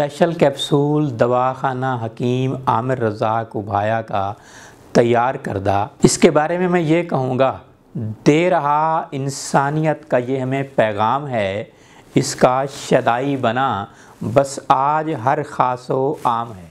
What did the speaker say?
special capsule दवाखाना हकीम आमिर रज़ाक उभाया का तैयार करदा इसके बारे में मैं ये कहूँगा दे रहा इंसानियत का ये हमें पैगाम है इसका शदाई बना बस आज हर खासो आम है